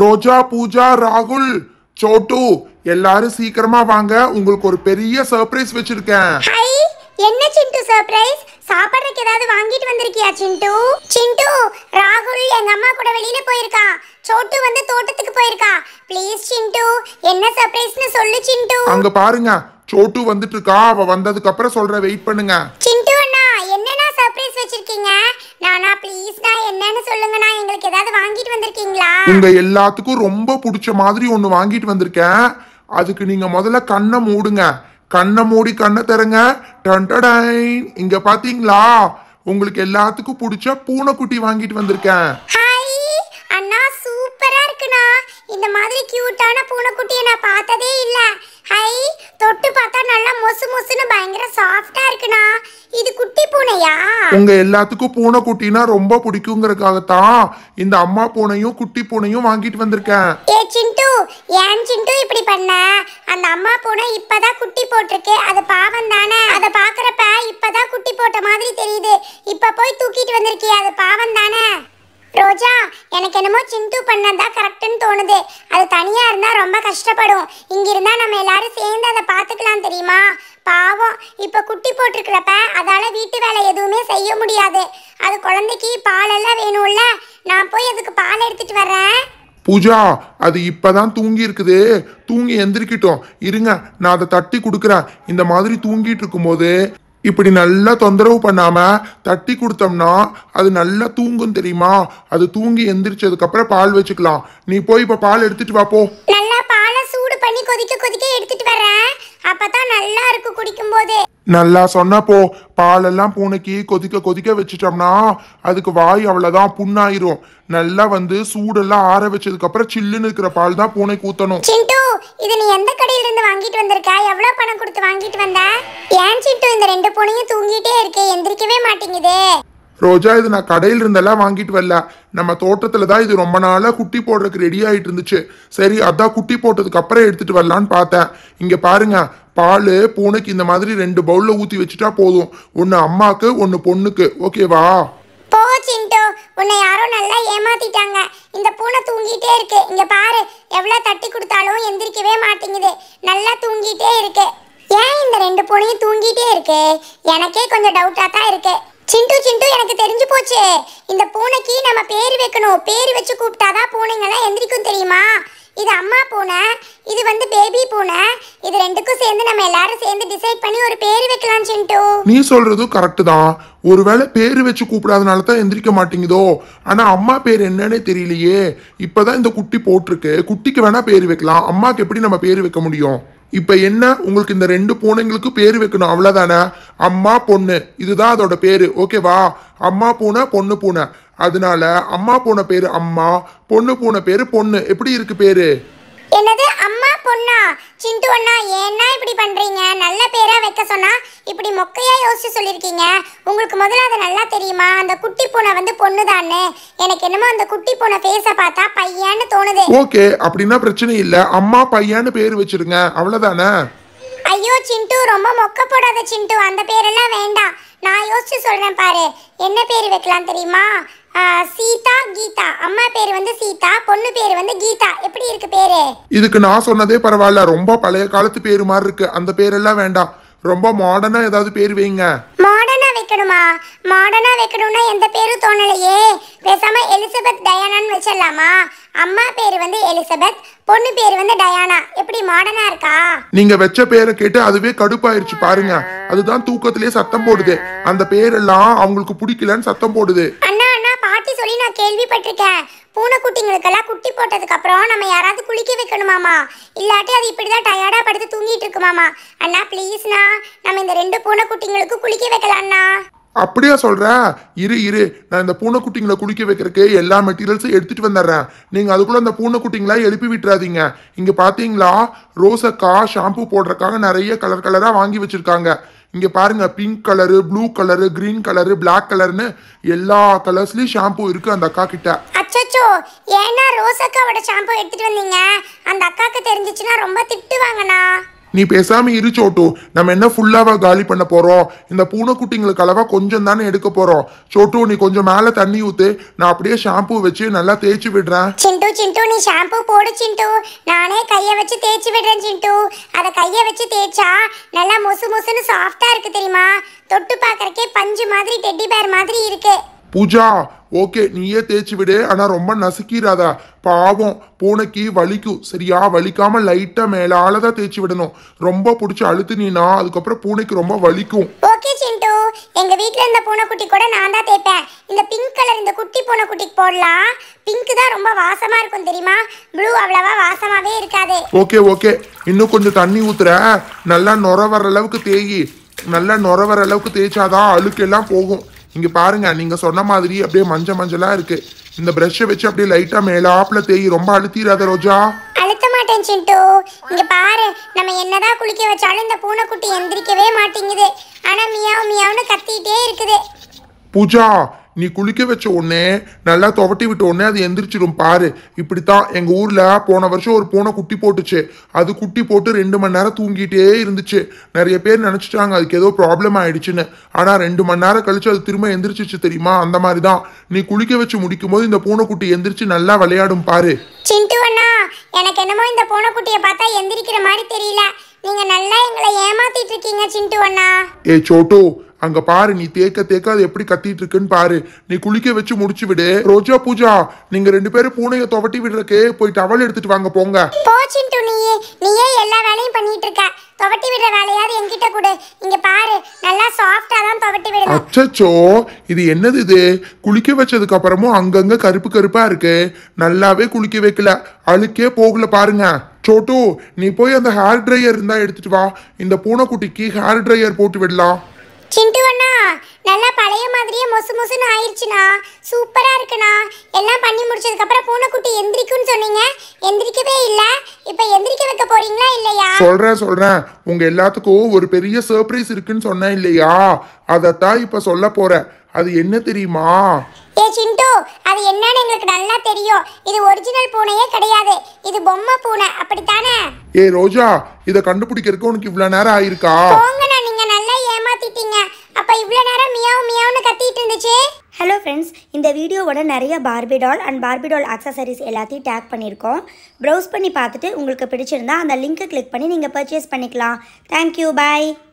ரோஜா பூஜா ராகுல் சோட்டு எல்லாரும் சீக்கிரமா வாங்க உங்களுக்கு ஒரு பெரிய சர்ப்ரைஸ் வச்சிருக்கேன் என்ன சிண்டு சர்ப்ரைஸ் சாப்பிட்றதுக்கு ஏதாவது வாங்கிட்டு வந்திருக்கியா சிண்டு சிண்டு ராகுல் எங்க அம்மா கூட வெளியில போயிருக்கா சோட்டு வந்து தோட்டத்துக்கு போயிருக்கா ப்ளீஸ் சிண்டு என்ன சர்ப்ரைஸ்னு சொல்லு சிண்டு அங்க பாருங்க சோட்டு வந்துட்டு இருக்கா அவ வந்ததுக்கு அப்புறம் சொல்ற வெயிட் பண்ணுங்க சிண்டு அண்ணா என்னன்னா சர்ப்ரைஸ் வச்சிருக்கீங்க நானா ப்ளீஸ் நான் என்னன்னு சொல்லுங்கண்ணா எங்களுக்கு ஏதாவது வாங்கிட்டு வந்திருக்கீங்களா உங்க எல்லாத்துக்கும் ரொம்ப பிடிச்ச மாதிரி ஒன்னு வாங்கிட்டு வந்திருக்கேன் அதுக்கு நீங்க முதல்ல கண்ணை மூடுங்க கண்ணை மூடி கண்ணை தரங்க டண்டடைன் இங்க பாத்தீங்களா உங்களுக்கு எல்லாத்துக்கும் பிடிச்ச பூனைக்குட்டி வாங்கிட்டு வந்திருக்கேன் அண்ணா சூப்பரா இருக்குண்ணா இந்த மாதிரி கியூட்டான பூனைக்குட்டியை நான் பார்த்ததே இல்லை மொசு மொசுன்னு பயங்கர சாஃப்டா இருக்குனா இது குட்டி பூனையா உங்க எல்லாத்துக்கும் பூனை குட்டினா ரொம்ப பிடிக்குங்கிறதுக்காக தான் இந்த அம்மா பூனையும் குட்டி பூனையும் வாங்கிட்டு வந்திருக்கேன் ஏ சிண்டு ஏன் சிண்டு இப்படி பண்ண அந்த அம்மா பூனை இப்பதான் குட்டி போட்டிருக்கு அது பாவம் தானே அதை பாக்குறப்ப இப்பதான் குட்டி போட்ட மாதிரி தெரியுது இப்ப போய் தூக்கிட்டு வந்திருக்கியா அது பாவம் தானே ரோஜா எனக்கு என்னமோ சிந்து பண்ணதான் கரெக்டுன்னு தோணுது அது தனியா இருந்தா ரொம்ப கஷ்டப்படும் இங்க இருந்தா நம்ம எல்லாரும் சேர்ந்து அதை பாத்துக்கலாம் தெரியுமா பாவம் இப்ப குட்டி போட்டிருக்கிறப்ப அதால வீட்டு வேலை எதுவுமே செய்ய முடியாது அது குழந்தைக்கு பாலெல்லாம் வேணும்ல நான் போய் அதுக்கு பால் எடுத்துட்டு வர்றேன் பூஜா அது இப்பதான் தூங்கி இருக்குது தூங்கி எந்திரிக்கிட்டோம் இருங்க நான் அதை தட்டி கொடுக்குறேன் இந்த மாதிரி தூங்கிட்டு இருக்கும்போது இப்படி நல்லா தொந்தரவு பண்ணாமல் தட்டி கொடுத்தோம்னா அது நல்லா தூங்கும் தெரியுமா அது தூங்கி எந்திரிச்சதுக்கப்புறம் பால் வச்சுக்கலாம் நீ போய் இப்போ பால் எடுத்துட்டு வா போ பண்ணி கொதிக்க கொதிக்க எடுத்துட்டு வரேன் அப்பதான் நல்லா இருக்கு குடிக்கும்போது நல்லா சொன்னப்போ பாலெல்லாம் பூனைக்கு கொதிக்க கொதிக்க வச்சிட்டோம்னா அதுக்கு வாய் அவ்வளோதான் புண்ணாயிரும் நல்லா வந்து சூடெல்லாம் ஆற வச்சதுக்கு அப்புறம் சில்லுன்னு இருக்கிற பால் தான் பூனை கூத்தணும் இது நீ எந்த கடையில இருந்து வாங்கிட்டு வந்திருக்கா எவ்வளவு பணம் கொடுத்து வாங்கிட்டு வந்த ஏன் சிட்டு இந்த ரெண்டு பொண்ணையும் தூங்கிட்டே இருக்கு எந்திரிக்கவே மாட்டேங்குது ரோஜா இது நான் கடையில் இருந்தெல்லாம் வாங்கிட்டு வரல நம்ம தோட்டத்தில் தான் இது ரொம்ப நாளாக குட்டி போடுறதுக்கு ரெடி ஆகிட்டு இருந்துச்சு சரி அதான் குட்டி போட்டதுக்கு அப்புறம் எடுத்துகிட்டு வரலான்னு பார்த்தேன் இங்கே பாருங்க பால் பூனைக்கு இந்த மாதிரி ரெண்டு பவுலில் ஊற்றி வச்சுட்டா போதும் ஒன்று அம்மாவுக்கு ஒன்று பொண்ணுக்கு ஓகேவா போ சிண்டோ உன்னை யாரோ நல்லா ஏமாத்திட்டாங்க இந்த பூனை தூங்கிட்டே இருக்கு இங்க பாரு எவ்வளோ தட்டி கொடுத்தாலும் எந்திரிக்கவே மாட்டேங்குது நல்லா தூங்கிட்டே இருக்கு ஏன் இந்த ரெண்டு பூனையும் தூங்கிட்டே இருக்கு எனக்கே கொஞ்சம் டவுட்டாக தான் இருக்கு சிண்டு சிண்டு எனக்கு தெரிஞ்சு போச்சு இந்த பூனைக்கு நம்ம பேர் வைக்கணும் பேர் வச்சு கூப்பிட்டாதான் பூனைங்கெல்லாம் எந்திரிக்கும் தெரியுமா இது அம்மா பூனை இது வந்து பேபி பூனை இது ரெண்டுக்கும் சேர்ந்து நம்ம எல்லாரும் சேர்ந்து டிசைட் பண்ணி ஒரு பேர் வைக்கலாம் சிண்டு நீ சொல்றதும் கரெக்ட் தான் ஒருவேளை பேர் வச்சு கூப்பிடாதனால தான் எந்திரிக்க மாட்டேங்குதோ ஆனால் அம்மா பேர் என்னன்னே தெரியலையே இப்போ தான் இந்த குட்டி போட்டிருக்கு குட்டிக்கு வேணால் பேர் வைக்கலாம் அம்மாவுக்கு எப்படி நம்ம பேர் வைக்க முடியும் இப்போ என்ன உங்களுக்கு இந்த ரெண்டு பூனைங்களுக்கு பேர் வைக்கணும் அவ்வளோதானே அம்மா பொண்ணு இதுதான் அதோட பேர் ஓகேவா அம்மா பூனை பொண்ணு பூனை அதனால அம்மா பூனை பேர் அம்மா பொண்ணு பூனை பேர் பொண்ணு எப்படி இருக்கு பேர் அம்மா பொண்ணா சிண்டு அண்ணா ஏன்னா இப்படி பண்றீங்க நல்ல பேரா வைக்க சொன்னா இப்படி மொக்கையா யோசிச்சு சொல்லியிருக்கீங்க உங்களுக்கு முதல்ல அது நல்லா தெரியுமா அந்த குட்டி பூனை வந்து பொண்ணுதானு எனக்கு என்னமோ அந்த குட்டி பூனை பேச பார்த்தா பையன்னு தோணுது ஓகே அப்படின்னா பிரச்சனை இல்ல அம்மா பையான்னு பேர் வச்சிருங்க அவ்வளவுதானே ஐயோ சிண்டு ரொம்ப மொக்க போடாத சிண்டு அந்த பேரெல்லாம் வேண்டாம் நான் யோசிச்சு சொல்றேன் பாரு என்ன பேர் வைக்கலாம் தெரியுமா சீதா கீதா அம்மா பேர் வந்து சீதா பொண்ணு பேர் வந்து கீதா எப்படி இருக்கு பேரு இதுக்கு நான் சொன்னதே பரவாயில்ல ரொம்ப பழைய காலத்து பேரு மாதிரி இருக்கு அந்த பேரெல்லாம் வேண்டாம் ரொம்ப மாடர்னா ஏதாவது பேர் வைங்க மாடர்னா வைக்கணுமா மாடர்னா வைக்கணும்னா எந்த பேரும் தோணலையே பேசாம எலிசபெத் டயானான்னு வச்சிடலாமா அம்மா பேர் வந்து எலிசபெத் பொண்ணு பேர் வந்து டயானா எப்படி மாடர்னா இருக்கா நீங்க வச்ச பேரை கேட்டு அதுவே கடுப்பாயிருச்சு பாருங்க அதுதான் தூக்கத்திலே சத்தம் போடுது அந்த பேரெல்லாம் அவங்களுக்கு பிடிக்கலன்னு சத்தம் போடுது சொல்லி நான் கேள்விப்பட்டிருக்கேன் பூனைக்குட்டிங்களுக்கெல்லாம் குட்டி போட்டதுக்கப்புறம் நம்ம யாராவது குளிக்க வைக்கணுமாமா இல்லாட்டி அது இப்படி தான் டயர்டாக படுத்து தூங்கிட்டு இருக்குமாமா அண்ணா ப்ளீஸ்ண்ணா நம்ம இந்த ரெண்டு பூனைக்குட்டிங்களுக்கு குளிக்க வைக்கலாம்ண்ணா அப்படியா சொல்ற இரு இரு நான் இந்த பூனைக்குட்டிங்களை குளிக்க வைக்கிறதுக்கு எல்லா மெட்டீரியல்ஸும் எடுத்துட்டு வந்துடுறேன் நீங்க அதுக்குள்ள அந்த பூனைக்குட்டிங்களா எழுப்பி விட்டுறாதீங்க இங்க பாத்தீங்களா ரோசக்கா ஷாம்பு போடுறக்காக நிறைய கலர் கலரா வாங்கி வச்சிருக்காங்க இங்கே பாருங்கள் pink colour blue colour green colour black கலர்னு எல்லா கலர்ஸ்லேயும் ஷாம்பு இருக்குது அந்த அக்கா கிட்ட அச்சோ ஏன்னா ரோஸ் அக்காவோட ஷாம்பு எடுத்துகிட்டு வந்தீங்க அந்த அக்காவுக்கு தெரிஞ்சிச்சுன்னா ரொம்ப திட்டுவாங்கண்ணா நீ பேசாம இரு நம்ம என்ன ஃபுல்லாவா காலி பண்ண போறோம் இந்த பூனைக்குட்டிங்களுக்கு அளவா கொஞ்சம் தானே எடுக்க போறோம் சோட்டு நீ கொஞ்சம் மேல தண்ணி ஊத்து நான் அப்படியே ஷாம்பு வச்சு நல்லா தேய்ச்சி விடுறேன் சிண்டு சிண்டு நீ ஷாம்பு போடு சிண்டு நானே கைய வச்சு தேய்ச்சி விடுறேன் சிண்டு அத கைய வச்சு தேய்ச்சா நல்லா மொசு மொசுன்னு சாஃப்ட்டா இருக்கு தெரியுமா தொட்டு பாக்குறக்கே பஞ்சு மாதிரி டெட்டி பேர் மாதிரி இருக்கு பூஜா ஓகே நீயே தேய்ச்சி விடு ஆனால் ரொம்ப நசுக்கிறாதா பாவம் பூனைக்கு வலிக்கும் சரியா வலிக்காமல் லைட்டாக மேலால தான் தேய்ச்சி விடணும் ரொம்ப பிடிச்சி அழுத்துனீனா அதுக்கப்புறம் பூனைக்கு ரொம்ப வலிக்கும் ஓகே சிண்டு எங்கள் வீட்டில் இருந்த பூனைக்குட்டி கூட நான் தான் தேய்ப்பேன் இந்த பிங்க் கலர் இந்த குட்டி பூனைக்குட்டிக்கு போடலாம் பிங்க் தான் ரொம்ப வாசமாக இருக்கும் தெரியுமா ப்ளூ அவ்வளவா வாசமாகவே இருக்காது ஓகே ஓகே இன்னும் கொஞ்சம் தண்ணி ஊத்துற நல்லா நுர வர அளவுக்கு தேயி நல்லா நுர வர அளவுக்கு தேய்ச்சாதான் அழுக்கெல்லாம் போகும் இங்கே பாருங்க நீங்கள் சொன்ன மாதிரி அப்படியே மஞ்சள் மஞ்சளாக இருக்கு இந்த ப்ரஷ்ஷை வச்சு அப்படியே லைட்டாக ஆப்ல தேய் ரொம்ப அழுத்திராத ரோஜா அழுத்த மாட்டேன் சிண்டு இங்க பாரு நம்ம என்னதான் குளிக்க வச்சாலும் இந்த பூனைக்குட்டி எந்திரிக்கவே மாட்டேங்குது ஆனால் மியாவ் மியாவ்னு கத்திக்கிட்டே இருக்குது பூஜா நீ குளிக்க வச்ச உடனே நல்லா துவட்டி விட்ட உடனே அது எந்திரிச்சிடும் பாரு இப்படித்தான் எங்கள் ஊரில் போன வருஷம் ஒரு பூனை குட்டி போட்டுச்சு அது குட்டி போட்டு ரெண்டு மணி நேரம் தூங்கிட்டே இருந்துச்சு நிறைய பேர் நினச்சிட்டாங்க அதுக்கு ஏதோ ப்ராப்ளம் ஆயிடுச்சுன்னு ஆனால் ரெண்டு மணி நேரம் கழிச்சு அது திரும்ப எந்திரிச்சிச்சு தெரியுமா அந்த மாதிரி தான் நீ குளிக்க வச்சு முடிக்கும் போது இந்த பூனைக்குட்டி எந்திரிச்சு நல்லா விளையாடும் பாரு சிண்டு அண்ணா எனக்கு என்னமோ இந்த பூனைக்குட்டியை பார்த்தா எந்திரிக்கிற மாதிரி தெரியல நீங்க நல்லா எங்களை ஏமாத்திட்டு இருக்கீங்க சிண்டு அண்ணா ஏ சோட்டு அங்க பாரு நீ தேக்க தேக்க அது எப்படி கத்திட்டு இருக்குன்னு பாரு நீ குளிக்க வச்சு முடிச்சு விடு ரோஜா பூஜா நீங்க ரெண்டு பேரும் பூனைய துவட்டி விடுறக்கு போய் டவல் எடுத்துட்டு வாங்க போங்க போச்சு நீயே நீயே எல்லா வேலையும் பண்ணிட்டு இருக்க துவட்டி விடுற வேலையாவது என்கிட்ட கொடு இங்க பாரு நல்லா சாஃப்டா தான் துவட்டி விடணும் அச்சச்சோ இது என்னது இது குளிக்க வச்சதுக்கு அப்புறமும் அங்கங்க கருப்பு கருப்பா இருக்கு நல்லாவே குளிக்க வைக்கல அழுக்கே போகல பாருங்க சோட்டு நீ போய் அந்த ஹேர் ட்ரையர் இருந்தா எடுத்துட்டு வா இந்த பூனைக்குட்டிக்கு ஹேர் ட்ரையர் போட்டு விடலாம் சிண்டு அண்ணா நல்லா பழைய மாதிரியே மொசு மொசுன்னு ஆயிடுச்சுண்ணா சூப்பராக இருக்குண்ணா எல்லாம் பண்ணி முடிச்சதுக்கப்புறம் பூனைக்குட்டி எந்திரிக்குன்னு சொன்னீங்க எந்திரிக்கவே இல்லை இப்போ எந்திரிக்க வைக்க போறீங்களா இல்லையா சொல்கிறேன் சொல்கிறேன் உங்கள் எல்லாத்துக்கும் ஒரு பெரிய சர்ப்ரைஸ் இருக்குன்னு சொன்னேன் இல்லையா அதைத்தான் இப்போ சொல்ல போகிறேன் அது என்ன தெரியுமா ஏ சிண்டு அது என்னன்னு எங்களுக்கு நல்லா தெரியும் இது ஒரிஜினல் பூனையே கிடையாது இது பொம்மை பூனை அப்படித்தானே ஏ ரோஜா இதை கண்டுபிடிக்கிறதுக்கு உனக்கு இவ்வளோ நேரம் ஆயிருக்கா போங்க கத்திட்டீங்க அப்ப இவ்வளவு நேரம் மியாவ் மியாவ்னு கத்திட்டு இருந்துச்சு ஹலோ ஃப்ரெண்ட்ஸ் இந்த வீடியோவோட நிறைய Barbie doll and Barbie doll accessories எல்லாத்தையும் டேக் பண்ணியிருக்கோம் ப்ரௌஸ் பண்ணி பார்த்துட்டு உங்களுக்கு பிடிச்சிருந்தா அந்த லிங்க்கை கிளிக் பண்ணி நீங்கள் பர்ச்சேஸ் பண்ணிக்கலாம் தேங்க்யூ பாய்